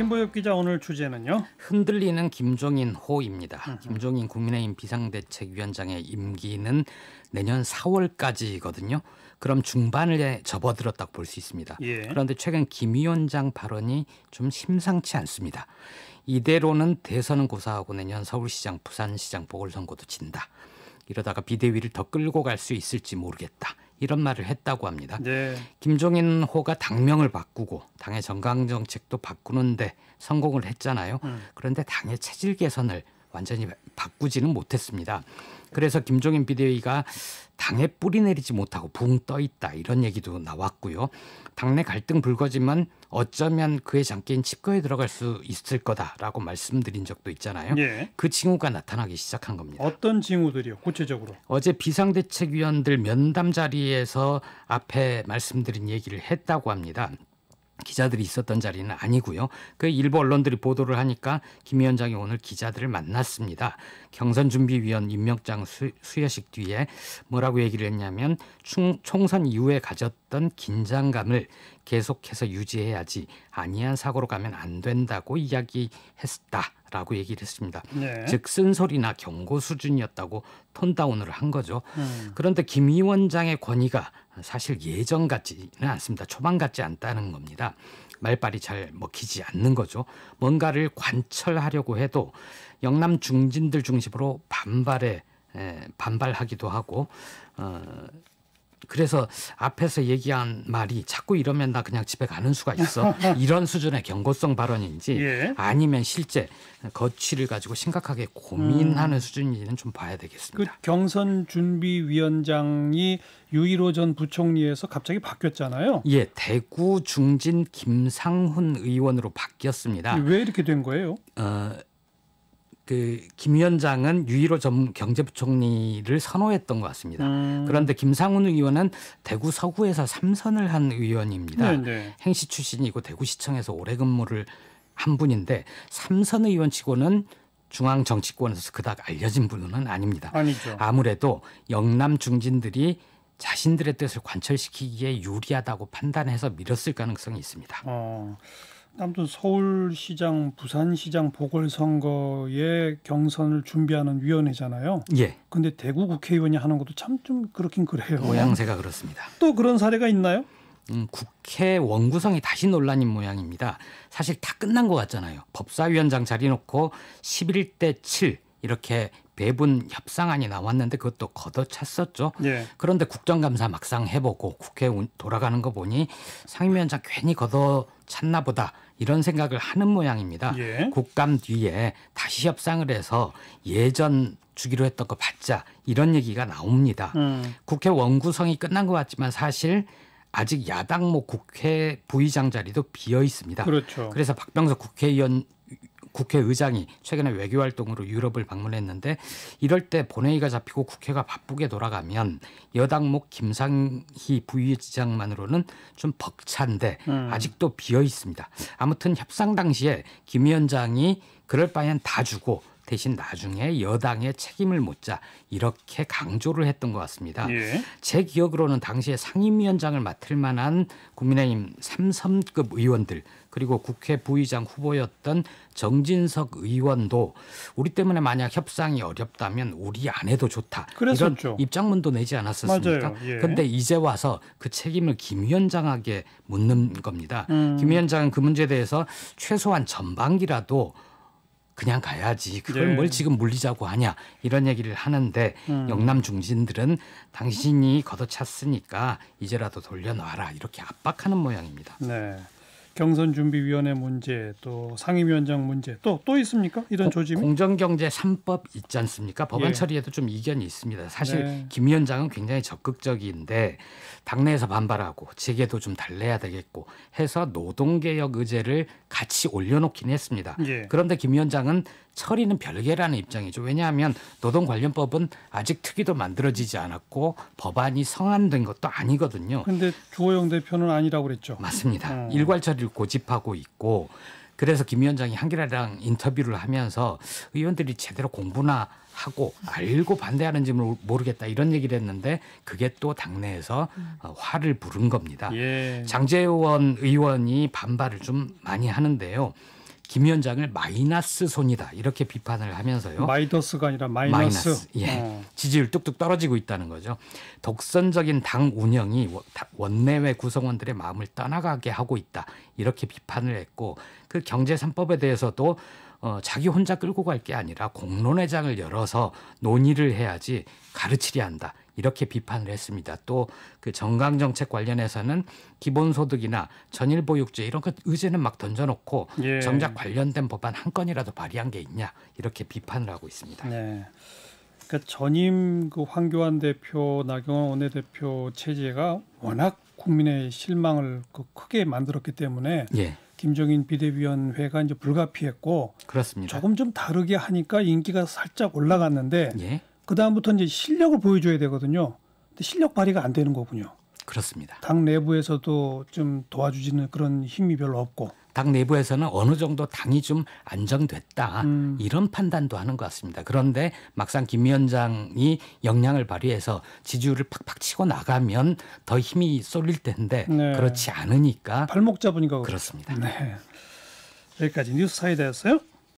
김보엽 기자 오늘 주제는요. 흔들리는 김종인 호입니다. 으 김종인 국민의힘 비상대책위원장의 임기는 내년 4월까지거든요. 그럼 중반에 접어들었다고 볼수 있습니다. 예. 그런데 최근 김 위원장 발언이 좀 심상치 않습니다. 이대로는 대선은 고사하고 내년 서울시장, 부산시장 보궐선거도 진다. 이러다가 비대위를 더 끌고 갈 수 있을지 모르겠다. 이런 말을 했다고 합니다. 네. 김종인호가 당명을 바꾸고 당의 정강 정책도 바꾸는데 성공을 했잖아요. 음. 그런데 당의 체질 개선을 완전히 바꾸지는 못했습니다. 그래서 김종인 비대위가 당에 뿌리 내리지 못하고 붕 떠 있다 이런 얘기도 나왔고요. 당내 갈등 불거지만 어쩌면 그의 장기인 칩거에 들어갈 수 있을 거다라고 말씀드린 적도 있잖아요. 예. 그 징후가 나타나기 시작한 겁니다. 어떤 징후들이요? 구체적으로? 어제 비상대책위원들 면담 자리에서 앞에 말씀드린 얘기를 했다고 합니다. 기자들이 있었던 자리는 아니고요. 그 일부 언론들이 보도를 하니까 김 위원장이 오늘 기자들을 만났습니다. 경선 준비위원 임명장 수, 여식 뒤에 뭐라고 얘기를 했냐면 충, 총선 이후에 가졌던 긴장감을 계속해서 유지해야지 아니한 사고로 가면 안 된다고 이야기했다. 라고 얘기를 했습니다. 네. 즉 쓴소리나 경고 수준이었다고 톤다운을 한 거죠. 음. 그런데 김 위원장의 권위가 사실 예전 같지는 않습니다. 초반 같지 않다는 겁니다. 말빨이 잘 먹히지 않는 거죠. 뭔가를 관철하려고 해도 영남 중진들 중심으로 반발에 에, 반발하기도 하고 어, 그래서 앞에서 얘기한 말이 자꾸 이러면 나 그냥 집에 가는 수가 있어 이런 수준의 경고성 발언인지 예. 아니면 실제 거취를 가지고 심각하게 고민하는 음. 수준인지는 좀 봐야 되겠습니다. 그 경선 준비위원장이 유일호 전 부총리에서 갑자기 바뀌었잖아요. 예, 대구 중진 김상훈 의원으로 바뀌었습니다. 왜 이렇게 된 거예요? 어, 그김 위원장은 유일호 전 경제부총리를 선호했던 것 같습니다. 음. 그런데 김상훈 의원은 대구 서구에서 삼선을 한 의원입니다. 네네. 네. 행시 출신이고 대구시청에서 오래 근무를 한 분인데 삼선 의원치고는 중앙 정치권에서 그닥 알려진 분은 아닙니다. 아니죠. 아무래도 영남 중진들이 자신들의 뜻을 관철시키기에 유리하다고 판단해서 밀었을 가능성이 있습니다. 어. 아무튼 서울시장, 부산시장 보궐선거에 경선을 준비하는 위원회잖아요. 예. 근데 대구 국회의원이 하는 것도 참 좀 그렇긴 그래요. 모양새가 그렇습니다. 또 그런 사례가 있나요? 음, 국회 원구성이 다시 논란인 모양입니다. 사실 다 끝난 것 같잖아요. 법사위원장 자리 놓고 11대 7 이렇게 배분 협상안이 나왔는데 그것도 걷어찼었죠. 예. 그런데 국정감사 막상 해보고 국회 돌아가는 거 보니 상임위원장 괜히 걷어찼나 보다 이런 생각을 하는 모양입니다. 예. 국감 뒤에 다시 협상을 해서 예전 주기로 했던 거 받자 이런 얘기가 나옵니다. 음. 국회 원구성이 끝난 것 같지만 사실 아직 야당 뭐 국회 부의장 자리도 비어 있습니다. 그렇죠. 그래서 박병석 국회의원 국회의장이 최근에 외교 활동으로 유럽을 방문했는데 이럴 때 본회의가 잡히고 국회가 바쁘게 돌아가면 여당목 김상희 부의장만으로는 좀 벅찬데 음. 아직도 비어 있습니다. 아무튼 협상 당시에 김 위원장이 그럴 바엔 다 주고 대신 나중에 여당의 책임을 묻자 이렇게 강조를 했던 것 같습니다. 예. 제 기억으로는 당시에 상임위원장을 맡을 만한 국민의힘 삼선급 의원들 그리고 국회 부의장 후보였던 정진석 의원도 우리 때문에 만약 협상이 어렵다면 우리 안 해도 좋다 그랬었죠. 이런 입장문도 내지 않았었습니까? 그런데 예. 이제 와서 그 책임을 김 위원장에게 묻는 겁니다. 음. 김 위원장은 그 문제에 대해서 최소한 전반기라도 그냥 가야지 그걸 네. 뭘 지금 물리자고 하냐 이런 얘기를 하는데 음. 영남 중진들은 당신이 걷어찼으니까 이제라도 돌려놔라 이렇게 압박하는 모양입니다. 네. 경선 준비위원회 문제 또 상임위원장 문제 또또 또 있습니까? 이런 조짐 공정경제 삼법 있지 않습니까? 법안 예. 처리에도 좀 이견이 있습니다. 사실 네. 김 위원장은 굉장히 적극적인데 당내에서 반발하고 제게도 좀 달래야 되겠고 해서 노동개혁 의제를 같이 올려놓긴 했습니다. 예. 그런데 김 위원장은 처리는 별개라는 입장이죠. 왜냐하면 노동관련법은 아직 특위도 만들어지지 않았고 법안이 성안된 것도 아니거든요. 그런데 주호영 대표는 아니라고 그랬죠. 맞습니다. 어. 일괄 처리를 고집하고 있고 그래서 김 위원장이 한겨레랑 인터뷰를 하면서 의원들이 제대로 공부나 하고 알고 반대하는지 모르겠다 이런 얘기를 했는데 그게 또 당내에서 음. 어, 화를 부른 겁니다. 예. 장재원 의원이 반발을 좀 많이 하는데요. 김 위원장을 마이너스 손이다 이렇게 비판을 하면서요. 마이너스가 아니라 마이너스. 마이너스. 예. 어. 지지율 뚝뚝 떨어지고 있다는 거죠. 독선적인 당 운영이 원내외 구성원들의 마음을 떠나가게 하고 있다 이렇게 비판을 했고 그 경제 삼법에 대해서도 어, 자기 혼자 끌고 갈 게 아니라 공론회장을 열어서 논의를 해야지 가르치려 한다. 이렇게 비판을 했습니다. 또 그 정강 정책 관련해서는 기본소득이나 전일보육제 이런 것 의제는 막 던져놓고 예. 정작 관련된 법안 한 건이라도 발의한 게 있냐 이렇게 비판을 하고 있습니다. 네. 그러니까 전임 그 황교안 대표, 나경원 원내대표 체제가 워낙 국민의 실망을 그 크게 만들었기 때문에 예. 김정인 비대위원회가 이제 불가피했고 그렇습니다. 조금 좀 다르게 하니까 인기가 살짝 올라갔는데 예. 그 다음부터 이제 실력을 보여줘야 되거든요. 근데 실력 발휘가 안 되는 거군요. 그렇습니다. 당 내부에서도 좀 도와주지는 그런 힘이 별로 없고 당 내부에서는 어느 정도 당이 좀 안정됐다 음. 이런 판단도 하는 것 같습니다. 그런데 막상 김 위원장이 역량을 발휘해서 지지율을 팍팍 치고 나가면 더 힘이 쏠릴 텐데 네. 그렇지 않으니까 발목 잡으니까 그렇죠. 그렇습니다. 네. 여기까지 뉴스 사이드였어요